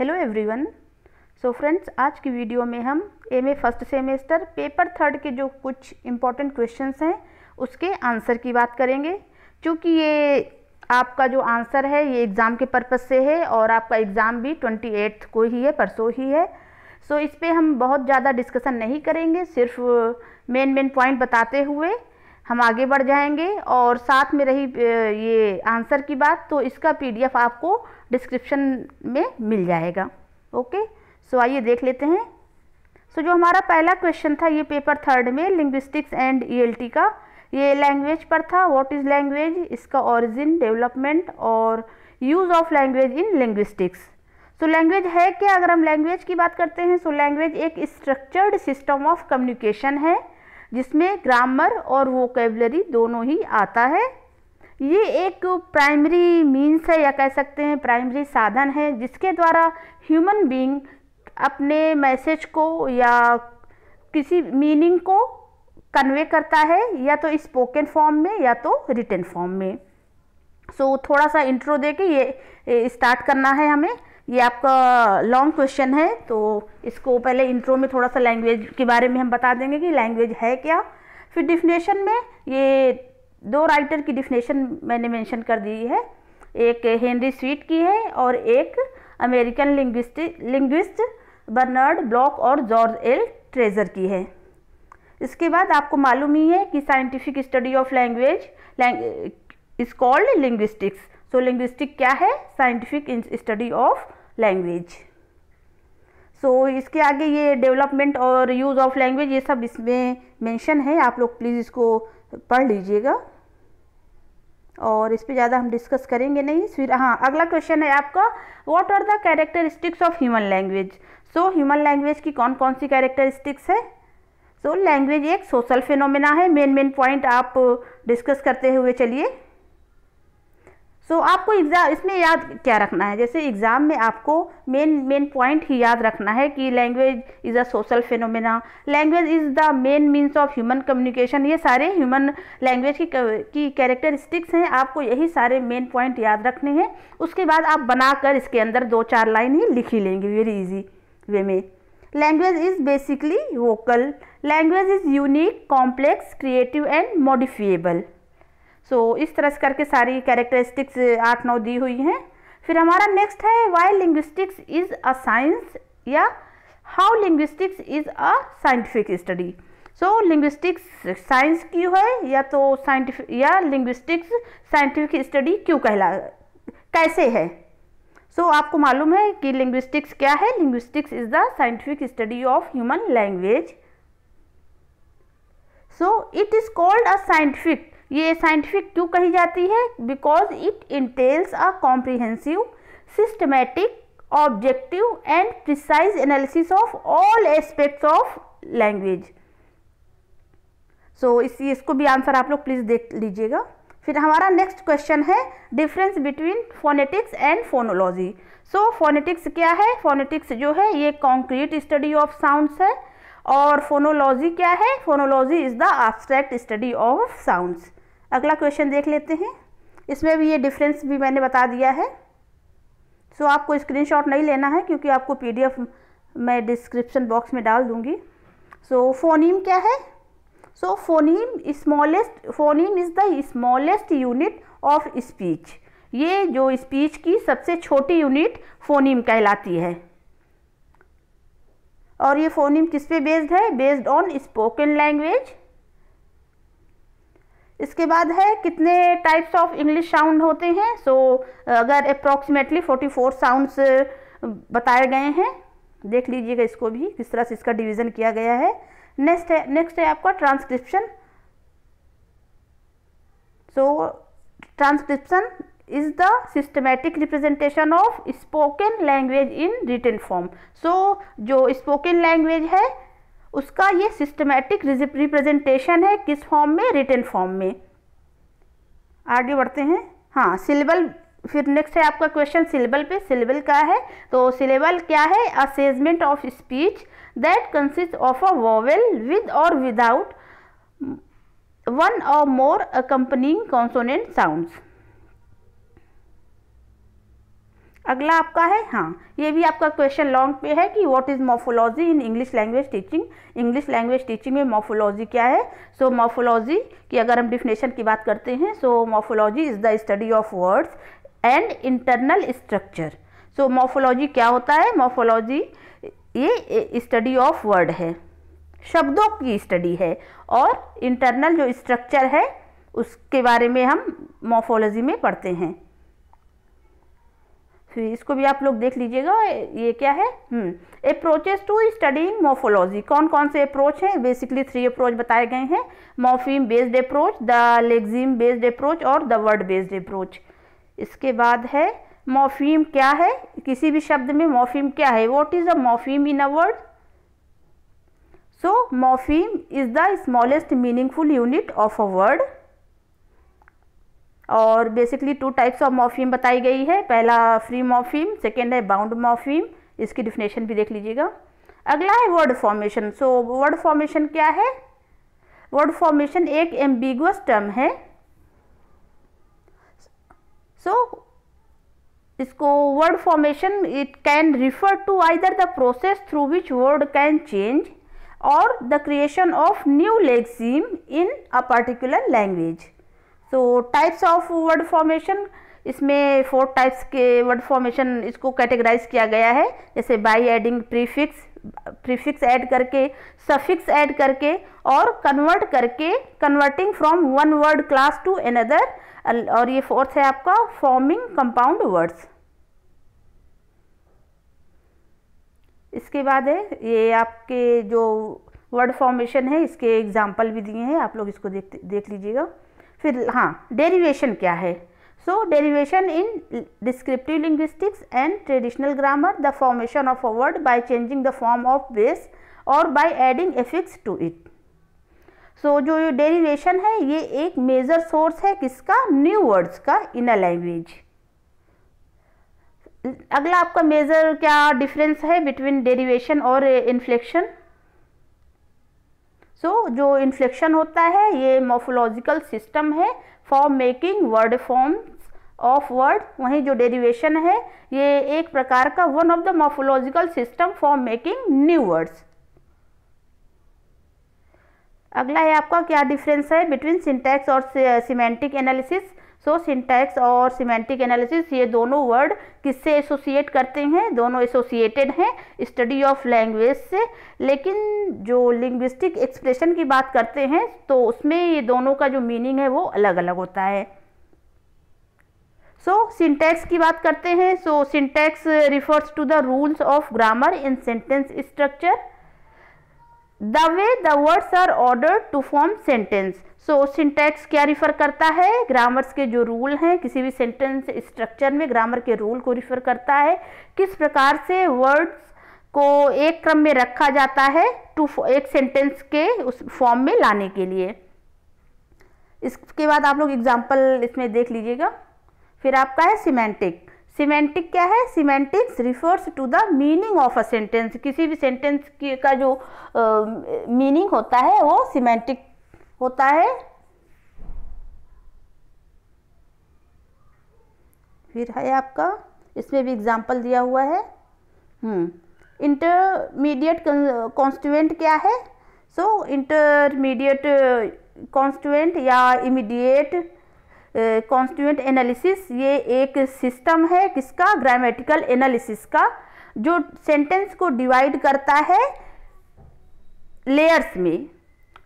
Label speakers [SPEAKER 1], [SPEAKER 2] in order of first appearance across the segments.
[SPEAKER 1] Hello everyone so friends आज की video में हम M A first semester paper third के जो कुछ इम्पॉर्टेंट क्वेश्चंस हैं उसके आंसर की बात करेंगे क्योंकि ये आपका जो आंसर है ये एग्ज़ाम के पर्पज़ से है और आपका एग्ज़ाम भी ट्वेंटी एट्थ को ही है परसों ही है सो so, इस पर हम बहुत ज़्यादा डिस्कसन नहीं करेंगे सिर्फ मेन मेन पॉइंट बताते हुए हम आगे बढ़ जाएंगे और साथ में रही ये आंसर की बात तो इसका पीडीएफ आपको डिस्क्रिप्शन में मिल जाएगा ओके सो आइए देख लेते हैं सो जो हमारा पहला क्वेश्चन था ये पेपर थर्ड में लिंग्विस्टिक्स एंड ई का ये लैंग्वेज पर था व्हाट इज़ लैंग्वेज इसका ओरिजिन डेवलपमेंट और use of language in linguistics so language है क्या अगर हम लैंग्वेज की बात करते हैं सो लैंग्वेज एक स्ट्रक्चर्ड सिस्टम ऑफ कम्युनिकेशन है जिसमें ग्रामर और वोकेबलरी दोनों ही आता है ये एक प्राइमरी मीन्स है या कह सकते हैं प्राइमरी साधन है जिसके द्वारा ह्यूमन बीइंग अपने मैसेज को या किसी मीनिंग को कन्वे करता है या तो स्पोकन फॉर्म में या तो रिटर्न फॉर्म में सो so, थोड़ा सा इंट्रो दे के ये, ये स्टार्ट करना है हमें ये आपका लॉन्ग क्वेश्चन है तो इसको पहले इंट्रो में थोड़ा सा लैंग्वेज के बारे में हम बता देंगे कि लैंग्वेज है क्या फिर डिफिनेशन में ये दो राइटर की डिफिनेशन मैंने मेंशन कर दी है एक हेनरी स्वीट की है और एक American linguistic linguist Bernard Bloch और जॉर्ज एल ट्रेजर की है इसके बाद आपको मालूम ही है कि scientific study of language is called linguistics so linguistic क्या है scientific study of language so इसके आगे ये डेवलपमेंट और यूज़ ऑफ लैंग्वेज ये सब इसमें मेंशन है आप लोग प्लीज़ इसको पढ़ लीजिएगा और इस पर ज़्यादा हम डिस्कस करेंगे नहीं फिर हाँ अगला क्वेश्चन है आपका what are the characteristics of human language so human language की कौन कौन सी कैरेक्टरिस्टिक्स है सो so, लैंग्वेज एक सोशल फिनोमिना है मेन मेन पॉइंट आप डिस्कस करते हुए चलिए सो तो so, आपको एग्ज़ाम इसमें याद क्या रखना है जैसे एग्ज़ाम में आपको मेन मेन पॉइंट ही याद रखना है कि language is a social phenomena language is the main means of human communication ये सारे ह्यूमन लैंग्वेज की की कैरेक्टरिस्टिक्स हैं आपको यही सारे मेन पॉइंट याद रखने हैं उसके बाद आप बनाकर इसके अंदर दो चार लाइन ही लिख ही लेंगे वेरी ईजी वे में language is basically vocal language is unique complex creative and modifiable so so, इस तरह से करके सारी कैरेक्टरिस्टिक्स आठ नौ दी हुई हैं फिर हमारा नेक्स्ट है why linguistics is a science या how linguistics is a scientific study so linguistics science क्यों है या तो साइंटिफिक या लिंग्विस्टिक्स साइंटिफिक स्टडी क्यों कहला कैसे है सो so, आपको मालूम है कि लिंग्विस्टिक्स क्या है linguistics is the scientific study of human language so it is called a scientific ये साइंटिफिक क्यों कही जाती है because it entails a comprehensive systematic objective and precise analysis of all aspects of language so इस इसको भी answer आप लोग प्लीज़ देख लीजिएगा फिर हमारा नेक्स्ट क्वेश्चन है difference between phonetics and phonology so phonetics क्या है फोनेटिक्स जो है ये कॉन्क्रीट स्टडी ऑफ साउंड्स है और फोनोलॉजी क्या है phonology is the abstract study of sounds अगला क्वेश्चन देख लेते हैं इसमें भी ये डिफरेंस भी मैंने बता दिया है सो so, आपको स्क्रीनशॉट नहीं लेना है क्योंकि आपको पीडीएफ मैं डिस्क्रिप्शन बॉक्स में डाल दूँगी सो so, फोनीम क्या है so phoneme smallest phoneme is the smallest unit of speech ये जो स्पीच की सबसे छोटी यूनिट फोनीम कहलाती है और ये फोनीम किस पे बेस्ड है बेस्ड ऑन स्पोकन लैंग्वेज इसके बाद है कितने टाइप्स ऑफ इंग्लिश साउंड होते हैं सो so, अगर अप्रॉक्सीमेटली 44 साउंड्स बताए गए हैं देख लीजिएगा इसको भी किस तरह से इसका डिवीज़न किया गया है नेक्स्ट है नेक्स्ट है आपका transcription so transcription is the systematic representation of spoken language in written form so जो स्पोकन लैंग्वेज है उसका ये सिस्टमेटिक रिप्रेजेंटेशन है किस फॉर्म में रिटर्न फॉर्म में आगे बढ़ते हैं हाँ सिलेबल फिर नेक्स्ट है आपका क्वेश्चन सिलेबल पे सिलेबल का है तो सिलेबल क्या है a segment of speech that consist of a vowel with or without one or more accompanying consonant sounds अगला आपका है हाँ ये भी आपका क्वेश्चन लॉन्ग पे है कि what is morphology in English language teaching English language teaching में मोफोलॉजी क्या है सो so, मोफोलॉजी की अगर हम डिफिनेशन की बात करते हैं so morphology is the study of words and internal structure so morphology क्या होता है मोफोलॉजी ये स्टडी ऑफ वर्ड है शब्दों की स्टडी है और इंटरनल जो स्ट्रक्चर है उसके बारे में हम मोफोलॉजी में पढ़ते हैं फिर इसको भी आप लोग देख लीजिएगा ये क्या है अप्रोचेस टू स्टडिंग मोफोलॉजी कौन कौन से अप्रोच हैं बेसिकली थ्री अप्रोच बताए गए हैं morpheme based approach the lexeme based approach और द वर्ड बेस्ड अप्रोच इसके बाद है मोफीम क्या है किसी भी शब्द में मॉफिम क्या है what is a morpheme in a word so morpheme is the smallest meaningful unit of a word और basically two types of morpheme बताई गई है पहला फ्री मॉर्फीम सेकेंड है बाउंड मॉर्फीम इसकी डिफिनेशन भी देख लीजिएगा अगला है word formation so word formation क्या है वर्ड फॉर्मेशन एक एम्बिगुअस टर्म है सो so, इसको word formation it can refer to either the process through which word can change or the creation of new lexeme in a particular language so types of word formation इसमें four types के word formation इसको categorize किया गया है जैसे by adding prefix prefix add करके suffix add करके और कन्वर्ट करके converting from one word class to another और ये फोर्थ है आपका फॉर्मिंग कंपाउंड वर्ड्स इसके बाद है ये आपके जो वर्ड फॉर्मेशन है इसके एग्जाम्पल भी दिए हैं आप लोग इसको देख देख लीजिएगा फिर हाँ डेरीवेशन क्या है so derivation in descriptive linguistics and traditional grammar the formation of a word by changing the form of base or by adding affix to it so जो ये डेरीवेशन है ये एक मेजर सोर्स है किसका न्यू वर्ड्स का इन a language अगला आपका मेजर क्या डिफरेंस है बिटवीन डेरीवेशन और इन्फ्लेक्शन सो so, जो इन्फ्लेक्शन होता है ये मोफोलॉजिकल सिस्टम है for making word forms of word वहीं जो डेरिवेशन है ये एक प्रकार का one of the morphological system for making new words अगला है आपका क्या डिफरेंस है बिटवीन सिंटैक्स और सिमेंटिक एनालिसिस सो सिंटैक्स और सिमेंटिक एनालिसिस ये दोनों वर्ड किससे एसोसिएट करते हैं दोनों एसोसिएटेड हैं स्टडी ऑफ लैंग्वेज से लेकिन जो लिंग्विस्टिक एक्सप्रेशन की बात करते हैं तो उसमें ये दोनों का जो मीनिंग है वो अलग अलग होता है सो so, सिंटैक्स की बात करते हैं so syntax refers to the rules of grammar in sentence structure the way the words are order to form sentence so so, syntax क्या रिफ़र करता है ग्रामर्स के जो रूल हैं किसी भी सेंटेंस स्ट्रक्चर में ग्रामर के रूल को रिफ़र करता है किस प्रकार से वर्ड्स को एक क्रम में रखा जाता है टू एक सेंटेंस के उस फॉर्म में लाने के लिए इसके बाद आप लोग एग्जाम्पल इसमें देख लीजिएगा फिर आपका है सीमेंटिक सीमेंटिक क्या है semantics refers to the meaning of a sentence किसी भी सेंटेंस का जो मीनिंग uh, होता है वो सीमेंटिक होता है फिर है आपका इसमें भी एग्जाम्पल दिया हुआ है इंटरमीडिएट हम्म, कॉन्स्टिट्यूएंट क्या है सो इंटरमीडिएट कॉन्स्टिट्यूएंट या इमीडिएट कॉन्स्टिट्यूएंट एनालिसिस ये एक सिस्टम है किसका ग्रामेटिकल एनालिसिस का जो सेंटेंस को डिवाइड करता है लेयर्स में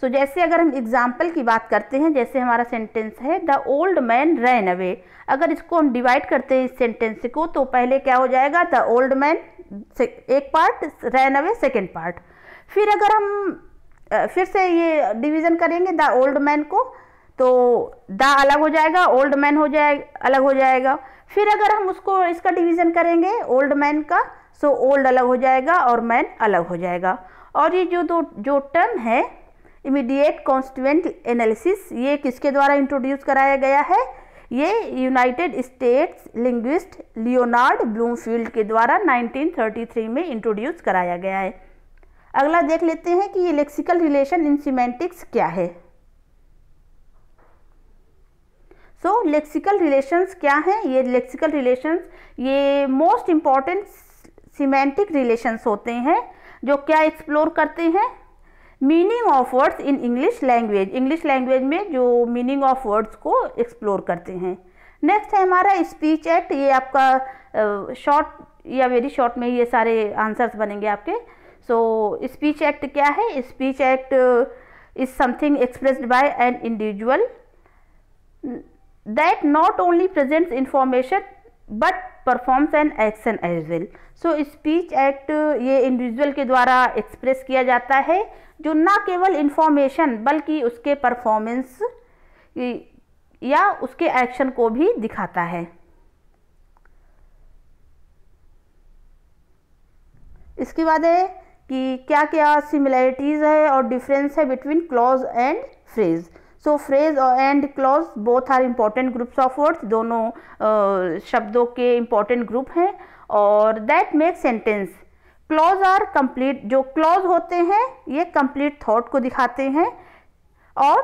[SPEAKER 1] सो so, जैसे अगर हम एग्जाम्पल की बात करते हैं जैसे हमारा सेंटेंस है the old man ran away अगर इसको हम डिवाइड करते हैं इस सेंटेंस को तो पहले क्या हो जाएगा द ओल्ड मैन एक part ran away second part फिर अगर हम फिर से ये डिवीज़न करेंगे द ओल्ड मैन को तो द अलग हो जाएगा ओल्ड मैन हो जाएगा अलग हो जाएगा फिर अगर हम उसको इसका डिवीज़न करेंगे ओल्ड मैन का सो so ओल्ड अलग हो जाएगा और मैन अलग हो जाएगा और ये जो दो जो टर्म है इमीडिएट कॉन्स्टिट्यूंट एनालिसिस ये किसके द्वारा इंट्रोड्यूस कराया गया है ये United States linguist Leonard Bloomfield के द्वारा 1933 में इंट्रोड्यूस कराया गया है अगला देख लेते हैं कि ये लेक्सिकल रिलेशन इन सीमेंटिक्स क्या है सो लेक्सिकल रिलेशंस क्या हैं ये लेक्सिकल रिलेशंस ये मोस्ट इम्पॉर्टेंट सीमेंटिक रिलेशंस होते हैं जो क्या एक्सप्लोर करते हैं meaning of words in English language English language में जो मीनिंग ऑफ वर्ड्स को एक्सप्लोर करते हैं नेक्स्ट है हमारा स्पीच एक्ट ये आपका शॉर्ट या वेरी शॉर्ट में ये सारे आंसर्स बनेंगे आपके सो स्पीच एक्ट क्या है speech act is something expressed by an individual that not only presents information but performs and action as well so speech act ये इंडिविजुअल के द्वारा एक्सप्रेस किया जाता है जो ना केवल इन्फॉर्मेशन बल्कि उसके परफॉर्मेंस या उसके एक्शन को भी दिखाता है इसके बाद है कि क्या क्या सिमिलैरिटीज़ है और डिफरेंस है between clause and phrase so phrase और and clause both are important groups of words दोनों शब्दों के इम्पॉर्टेंट ग्रुप हैं और that make sentence clause are complete जो क्लॉज होते हैं ये कंप्लीट थॉट को दिखाते हैं और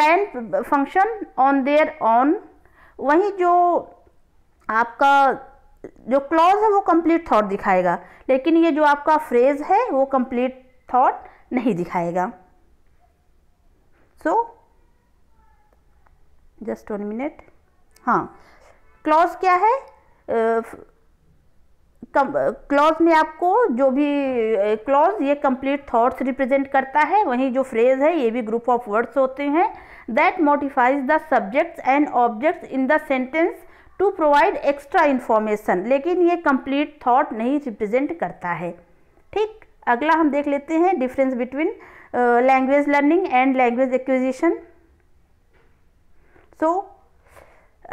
[SPEAKER 1] can function on their own वहीं जो आपका जो क्लॉज है वो कंप्लीट थॉट दिखाएगा लेकिन ये जो आपका फ्रेज है वो कंप्लीट थॉट नहीं दिखाएगा सो जस्ट वन मिनट हाँ क्लॉज क्या है uh, क्लॉज में आपको जो भी क्लॉज ये कंप्लीट थॉट्स रिप्रेजेंट करता है वहीं जो फ्रेज है ये भी ग्रुप ऑफ वर्ड्स होते हैं that modifies the subjects and objects in the sentence to provide extra information लेकिन ये कंप्लीट थॉट नहीं रिप्रेजेंट करता है ठीक अगला हम देख लेते हैं difference between language learning and language acquisition so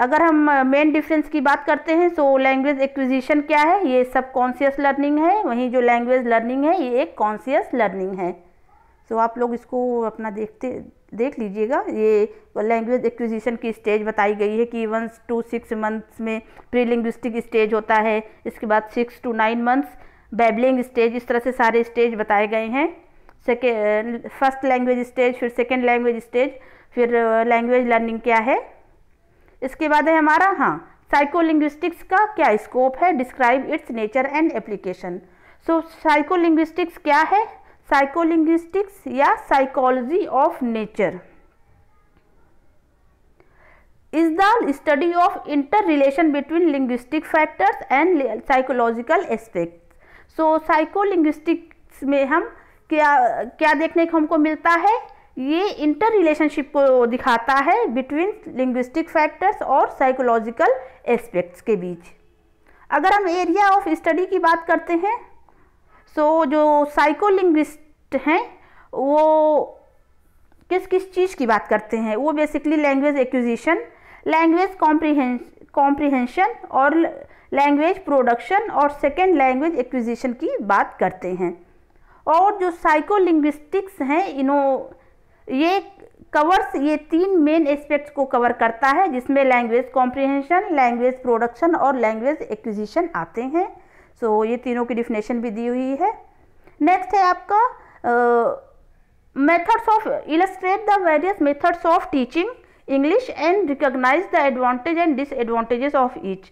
[SPEAKER 1] अगर हम मेन डिफरेंस की बात करते हैं सो लैंग्वेज एक्विजिशन क्या है ये सब कॉन्सियस लर्निंग है वहीं जो लैंग्वेज लर्निंग है ये एक कॉन्सियस लर्निंग है सो so, आप लोग इसको अपना देखते देख लीजिएगा ये लैंग्वेज एक्विजिशन की स्टेज बताई गई है कि वन टू सिक्स मंथ्स में प्री लिंग्विस्टिक स्टेज होता है इसके बाद six to nine months babbling stage इस तरह से सारे स्टेज बताए गए हैं सेकेंड फर्स्ट लैंग्वेज स्टेज फिर सेकेंड लैंग्वेज स्टेज फिर लैंग्वेज लर्निंग क्या है इसके बाद है हमारा हाँ साइकोलिंग्विस्टिक्स का क्या स्कोप है describe its nature and application so psycholinguistics क्या है साइकोलिंग्विस्टिक्स या psychology of nature is the study of inter relation between linguistic factors and psychological aspect so psycholinguistics में हम क्या क्या देखने को हमको मिलता है ये इंटर रिलेशनशिप को दिखाता है बिटवीन लिंग्विस्टिक फैक्टर्स और साइकोलॉजिकल एस्पेक्ट्स के बीच अगर हम एरिया ऑफ स्टडी की बात करते हैं सो so, जो साइकोलिंग्विस्ट हैं वो किस किस चीज़ की बात करते हैं वो basically language acquisition language comprehension और लैंग्वेज प्रोडक्शन और सेकेंड लैंग्वेज एक्विजिशन की बात करते हैं और जो साइकोलिंग्विस्टिक्स हैं इनो ये कवर्स ये तीन मेन एस्पेक्ट्स को कवर करता है जिसमें लैंग्वेज कॉम्प्रिहेंशन लैंग्वेज प्रोडक्शन और लैंग्वेज एक्विजिशन आते हैं सो so, ये तीनों की डिफिनेशन भी दी हुई है नेक्स्ट है आपका methods of illustrate the various methods of teaching English and recognize the advantage and disadvantages of each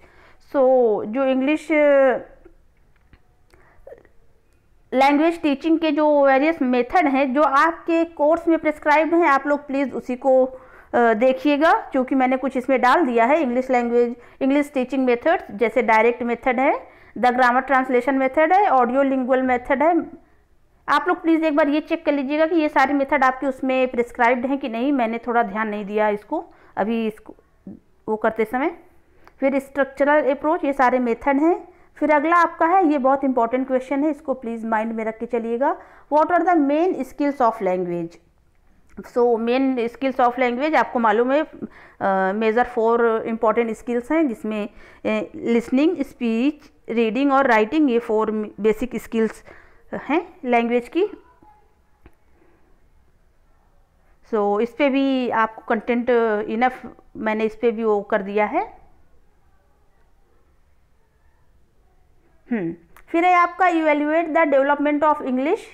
[SPEAKER 1] so जो इंग्लिश uh, लैंग्वेज टीचिंग के जो वेरियस मेथड हैं जो आपके कोर्स में प्रिस्क्राइब हैं आप लोग प्लीज़ उसी को देखिएगा क्योंकि मैंने कुछ इसमें डाल दिया है English language English teaching methods जैसे डायरेक्ट मेथड है द ग्रामर ट्रांसलेशन मेथड है ऑडियो लिंगुअल मेथड है आप लोग प्लीज़ एक बार ये चेक कर लीजिएगा कि ये सारे मेथड आपके उसमें प्रिस्क्राइब्ड हैं कि नहीं मैंने थोड़ा ध्यान नहीं दिया इसको अभी इसको वो करते समय फिर स्ट्रक्चरल अप्रोच ये सारे मेथड हैं फिर अगला आपका है ये बहुत इंपॉर्टेंट क्वेश्चन है इसको प्लीज़ माइंड में रख के चलिएगा what are the main skills of language so main skills of language आपको मालूम है मेज़र फोर इम्पॉर्टेंट स्किल्स हैं जिसमें लिसनिंग स्पीच रीडिंग और राइटिंग ये फोर बेसिक स्किल्स हैं लैंग्वेज की सो so, इस पर भी आपको कंटेंट इनफ मैंने इस पर भी वो कर दिया है हम्म। फिर है आपका evaluate the development of English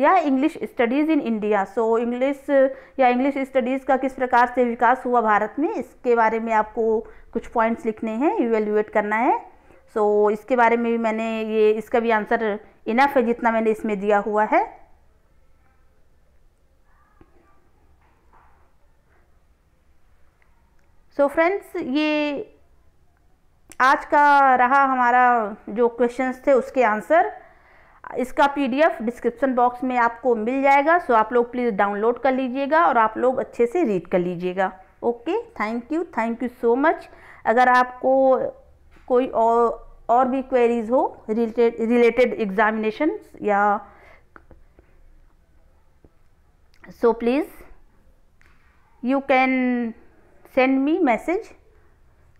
[SPEAKER 1] या English studies in India so English या इंग्लिश स्टडीज़ का किस प्रकार से विकास हुआ भारत में इसके बारे में आपको कुछ पॉइंट्स लिखने हैं इवेल्युएट करना है सो so, इसके बारे में भी मैंने ये इसका भी आंसर इनफ है जितना मैंने इसमें दिया हुआ है सो so, फ्रेंड्स ये आज का रहा हमारा जो क्वेश्चंस थे उसके आंसर इसका पीडीएफ डिस्क्रिप्शन बॉक्स में आपको मिल जाएगा सो आप लोग प्लीज़ डाउनलोड कर लीजिएगा और आप लोग अच्छे से रीड कर लीजिएगा okay thank you thank you so much अगर आपको कोई और और भी क्वेरीज हो रिलेटेड रिलेटेड एग्जामिनेशन या so please you can send me message